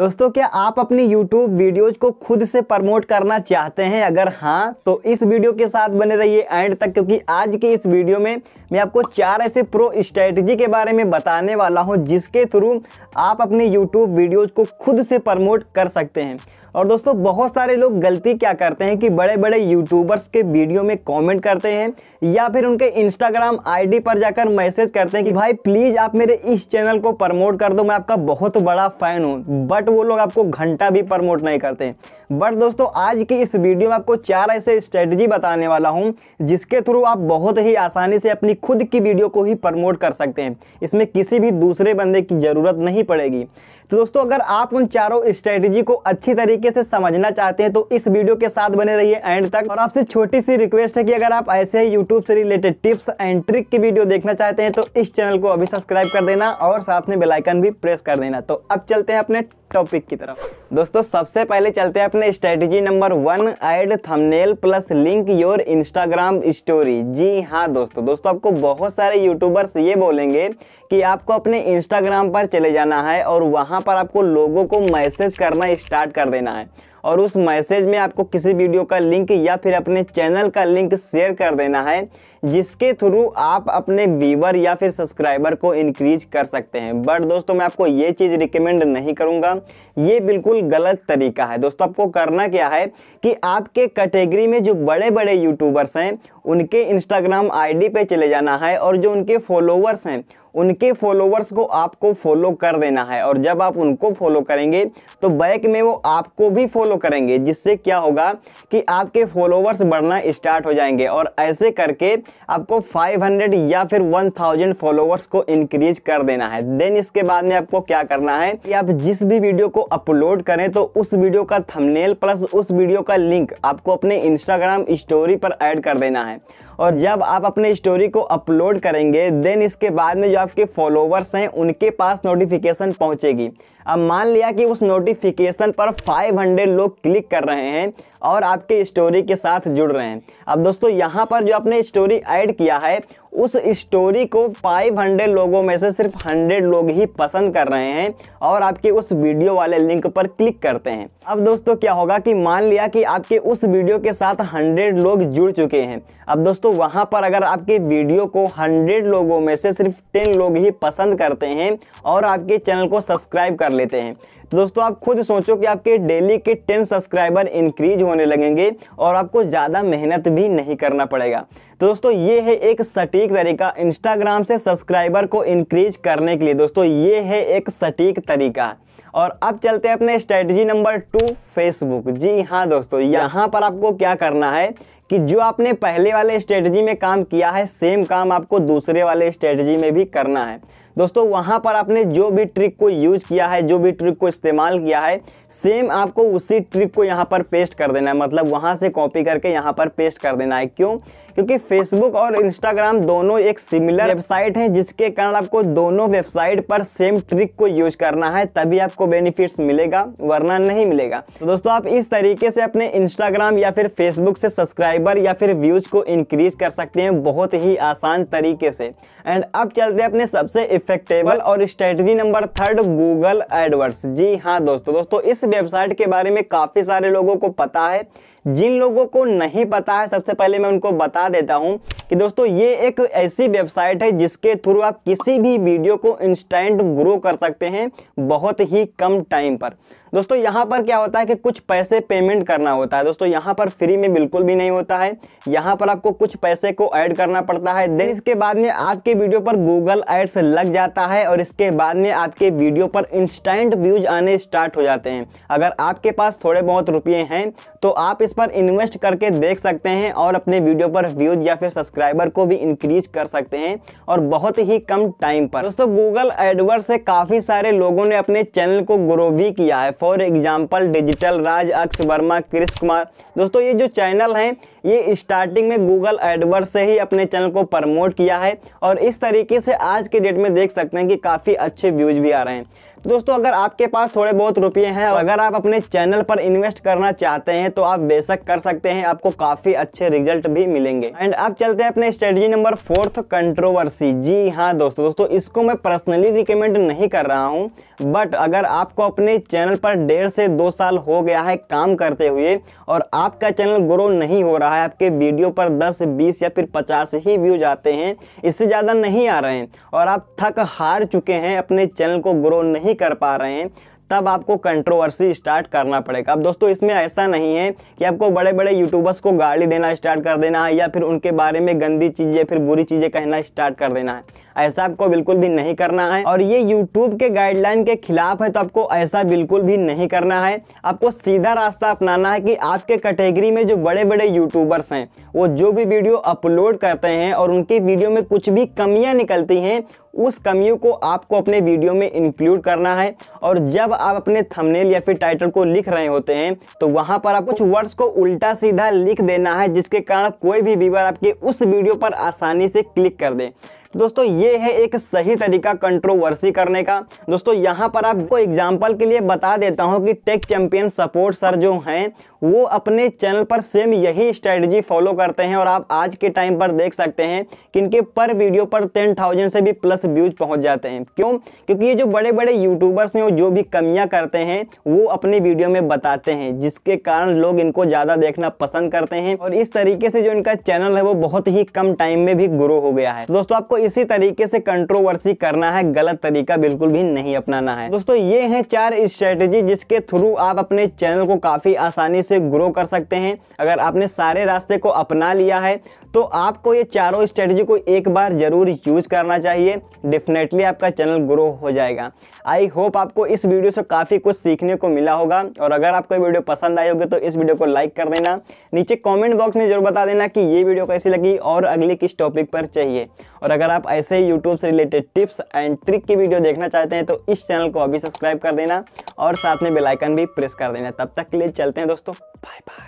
दोस्तों क्या आप अपनी YouTube वीडियोज को खुद से प्रमोट करना चाहते हैं अगर हाँ तो इस वीडियो के साथ बने रहिए एंड तक क्योंकि आज के इस वीडियो में मैं आपको चार ऐसे प्रो स्ट्रेटजी के बारे में बताने वाला हूँ जिसके थ्रू आप अपने YouTube वीडियोज को खुद से प्रमोट कर सकते हैं और दोस्तों बहुत सारे लोग गलती क्या करते हैं कि बड़े बड़े यूट्यूबर्स के वीडियो में कॉमेंट करते हैं या फिर उनके इंस्टाग्राम आई पर जाकर मैसेज करते हैं कि भाई प्लीज़ आप मेरे इस चैनल को प्रमोट कर दो मैं आपका बहुत बड़ा फ़ैन हूँ बट वो लोग आपको घंटा भी प्रमोट नहीं करते बट दोस्तों आज की इस वीडियो में आपको चार ऐसे स्ट्रेटजी बताने वाला हूँ जिसके थ्रू आप बहुत ही आसानी से अपनी खुद की वीडियो को ही प्रमोट कर सकते हैं इसमें किसी भी दूसरे बंदे की ज़रूरत नहीं पड़ेगी तो दोस्तों अगर आप उन चारों स्ट्रेटजी को अच्छी तरीके तरीके से समझना चाहते हैं तो इस वीडियो के साथ बने रहिए एंड तक और आपसे छोटी सी रिक्वेस्ट है कि अगर आप ऐसे ही यूट्यूब से रिलेटेड टिप्स एंड ट्रिक की वीडियो देखना चाहते हैं तो इस चैनल को अभी सब्सक्राइब कर देना और साथ में बेलाइकन भी प्रेस कर देना तो अब चलते हैं अपने टॉपिक की तरफ दोस्तों सबसे पहले चलते हैं अपने strategy number one add thumbnail plus link your Instagram story जी हाँ दोस्तों दोस्तों आपको बहुत सारे यूट्यूबर्स ये बोलेंगे कि आपको अपने इंस्टाग्राम पर चले जाना है और वहाँ पर आपको लोगों को मैसेज करना स्टार्ट कर देना time और उस मैसेज में आपको किसी वीडियो का लिंक या फिर अपने चैनल का लिंक शेयर कर देना है जिसके थ्रू आप अपने व्यूवर या फिर सब्सक्राइबर को इंक्रीज कर सकते हैं बट दोस्तों मैं आपको ये चीज़ रिकमेंड नहीं करूँगा ये बिल्कुल गलत तरीका है दोस्तों आपको करना क्या है कि आपके कैटेगरी में जो बड़े बड़े यूट्यूबर्स हैं उनके इंस्टाग्राम आईडी पे चले जाना है और जो उनके फॉलोअर्स हैं उनके फॉलोवर्स को आपको फॉलो कर देना है और जब आप उनको फॉलो करेंगे तो बैक में वो आपको भी फॉलो करेंगे जिससे क्या होगा कि आपके फॉलोवर्स बढ़ना स्टार्ट हो जाएंगे और ऐसे करके आपको 500 या फिर 1000 फॉलोवर्स को इंक्रीज कर देना है देन इसके बाद में आपको क्या करना है कि आप जिस भी वीडियो को अपलोड करें तो उस वीडियो का थमनेल प्लस उस वीडियो का लिंक आपको अपने इंस्टाग्राम स्टोरी पर एड कर देना है और जब आप अपने स्टोरी को अपलोड करेंगे देन इसके बाद में जो आपके फॉलोवर्स हैं उनके पास नोटिफिकेशन पहुंचेगी अब मान लिया कि उस नोटिफिकेशन पर 500 लोग क्लिक कर रहे हैं और आपके स्टोरी के साथ जुड़ रहे हैं अब दोस्तों यहाँ पर जो आपने स्टोरी ऐड किया है उस स्टोरी को 500 लोगों में से सिर्फ 100 लोग ही पसंद कर रहे हैं और आपके उस वीडियो वाले लिंक पर क्लिक करते हैं अब दोस्तों क्या होगा कि मान लिया कि आपके उस वीडियो के साथ हंड्रेड लोग जुड़ चुके हैं अब दोस्तों दोस्तों वहां पर अगर आपकी वीडियो को 100 लोगों में से सिर्फ 10 लोग ही पसंद करते हैं और आपके चैनल को सब्सक्राइब कर लेते हैं तो दोस्तों आप खुद सोचो कि आपके डेली के 10 सब्सक्राइबर इंक्रीज होने लगेंगे और आपको ज़्यादा मेहनत भी नहीं करना पड़ेगा तो दोस्तों ये है एक सटीक तरीका इंस्टाग्राम से सब्सक्राइबर को इंक्रीज करने के लिए दोस्तों ये है एक सटीक तरीका और अब चलते हैं अपने स्ट्रेटजी नंबर टू फेसबुक जी हाँ दोस्तों यहाँ पर आपको क्या करना है कि जो आपने पहले वाले स्ट्रेटजी में काम किया है सेम काम आपको दूसरे वाले स्ट्रेटजी में भी करना है दोस्तों वहाँ पर आपने जो भी ट्रिक को यूज किया है जो भी ट्रिक को इस्तेमाल किया है सेम आपको उसी ट्रिक को यहाँ पर पेस्ट कर देना है मतलब वहाँ से कॉपी करके यहाँ पर पेस्ट कर देना है क्यों क्योंकि फेसबुक और इंस्टाग्राम दोनों एक सिमिलर वेबसाइट है जिसके कारण आपको दोनों वेबसाइट पर सेम ट्रिक को यूज करना है तभी आपको बेनिफिट्स मिलेगा वरना नहीं मिलेगा तो दोस्तों आप इस तरीके से अपने इंस्टाग्राम या फिर फेसबुक से सब्सक्राइबर या फिर व्यूज को इंक्रीज कर सकते हैं बहुत ही आसान तरीके से एंड अब चलते हैं अपने सबसे इफेक्टेबल और strategy number third Google AdWords जी हाँ दोस्तों दोस्तों इस वेबसाइट के बारे में काफ़ी सारे लोगों को पता है जिन लोगों को नहीं पता है सबसे पहले मैं उनको बता देता हूँ कि दोस्तों ये एक ऐसी वेबसाइट है जिसके थ्रू आप किसी भी वीडियो को इंस्टेंट ग्रो कर सकते हैं बहुत ही कम टाइम पर दोस्तों यहाँ पर क्या होता है कि कुछ पैसे पेमेंट करना होता है दोस्तों यहाँ पर फ्री में बिल्कुल भी नहीं होता है यहाँ पर आपको कुछ पैसे को ऐड करना पड़ता है देन इसके बाद में आपके वीडियो पर गूगल एड्स लग जाता है और इसके बाद में आपके वीडियो पर इंस्टेंट व्यूज आने स्टार्ट हो जाते हैं अगर आपके पास थोड़े बहुत रुपये हैं तो आप इस पर इन्वेस्ट करके देख सकते हैं और अपने वीडियो पर व्यूज या फिर सब्सक्राइब सब्सक्राइबर को भी इंक्रीज कर सकते हैं और बहुत ही कम टाइम पर दोस्तों गूगल एडवर्ड से काफ़ी सारे लोगों ने अपने चैनल को ग्रो भी किया है फॉर एग्जाम्पल डिजिटल राज अक्ष वर्मा कृष्ण कुमार दोस्तों ये जो चैनल हैं ये स्टार्टिंग में गूगल एडवर्ड से ही अपने चैनल को प्रमोट किया है और इस तरीके से आज के डेट में देख सकते हैं कि काफ़ी अच्छे व्यूज भी आ रहे हैं दोस्तों अगर आपके पास थोड़े बहुत रुपये हैं और अगर आप अपने चैनल पर इन्वेस्ट करना चाहते हैं तो आप बेशक कर सकते हैं आपको काफी अच्छे रिजल्ट भी मिलेंगे एंड अब चलते हैं अपने स्ट्रेटजी नंबर फोर्थ कंट्रोवर्सी जी हाँ दोस्तों दोस्तों इसको मैं पर्सनली रिकमेंड नहीं कर रहा हूँ बट अगर आपको अपने चैनल पर डेढ़ से दो साल हो गया है काम करते हुए और आपका चैनल ग्रो नहीं हो रहा है आपके वीडियो पर दस बीस या फिर पचास ही व्यूज आते हैं इससे ज़्यादा नहीं आ रहे हैं और आप थक हार चुके हैं अपने चैनल को ग्रो नहीं नहीं कर पा रहे हैं तब आपको कंट्रोवर्सी स्टार्ट करना पड़ेगा अब दोस्तों इसमें ऐसा नहीं है कि आपको बड़े बड़े यूट्यूबर्स को गाली देना स्टार्ट कर देना है या फिर उनके बारे में गंदी चीज़ें फिर बुरी चीज़ें कहना स्टार्ट कर देना है ऐसा आपको बिल्कुल भी नहीं करना है और ये यूट्यूब के गाइडलाइन के खिलाफ है तो आपको ऐसा बिल्कुल भी नहीं करना है आपको सीधा रास्ता अपनाना है कि आपके कैटेगरी में जो बड़े बड़े यूट्यूबर्स हैं वो जो भी वीडियो अपलोड करते हैं और उनकी वीडियो में कुछ भी कमियाँ निकलती हैं उस कमियों को आपको अपने वीडियो में इंक्लूड करना है और जब आप अपने थंबनेल या फिर टाइटल को लिख रहे होते हैं तो वहाँ पर आप कुछ वर्ड्स को उल्टा सीधा लिख देना है जिसके कारण कोई भी व्यूवर आपके उस वीडियो पर आसानी से क्लिक कर दे दोस्तों ये है एक सही तरीका कंट्रोवर्सी करने का दोस्तों यहाँ पर आपको एग्जाम्पल के लिए बता देता हूँ कि टेक चैंपियन सपोर्ट सर जो हैं वो अपने चैनल पर सेम यही स्ट्रेटजी फॉलो करते हैं और आप आज के टाइम पर देख सकते हैं कि इनके पर वीडियो पर टेन थाउजेंड से भी प्लस व्यूज पहुंच जाते हैं क्यों क्योंकि ये जो बड़े बड़े यूट्यूबर्स हैं वो जो भी कमियां करते हैं वो अपनी वीडियो में बताते हैं जिसके कारण लोग इनको ज़्यादा देखना पसंद करते हैं और इस तरीके से जो इनका चैनल है वो बहुत ही कम टाइम में भी ग्रो हो गया है दोस्तों आपको आपको इसी तरीके से कंट्रोवर्सी करना है गलत तरीका बिल्कुल भी नहीं अपनाना है दोस्तों ये हैं चार स्ट्रेटेजी जिसके थ्रू आप अपने चैनल को काफ़ी आसानी से ग्रो कर सकते हैं अगर आपने सारे रास्ते को अपना लिया है तो आपको ये चारों स्ट्रेटजी को एक बार ज़रूर यूज़ करना चाहिए डेफिनेटली आपका चैनल ग्रो हो जाएगा आई होप आपको इस वीडियो से काफ़ी कुछ सीखने को मिला होगा और अगर आपको ये वीडियो पसंद आई होगी तो इस वीडियो को लाइक कर देना नीचे कॉमेंट बॉक्स में जरूर बता देना कि ये वीडियो कैसी लगी और अगले किस टॉपिक पर चाहिए और अगर आप ऐसे ही यूट्यूब से रिलेटेड टिप्स एंड ट्रिक की वीडियो देखना चाहते हैं तो इस चैनल को अभी सब्सक्राइब कर देना और साथ में बेलाइकन भी प्रेस कर देना तब तक के लिए चलते हैं दोस्तों बाय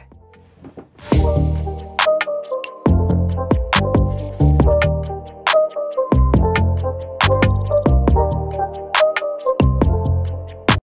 बाय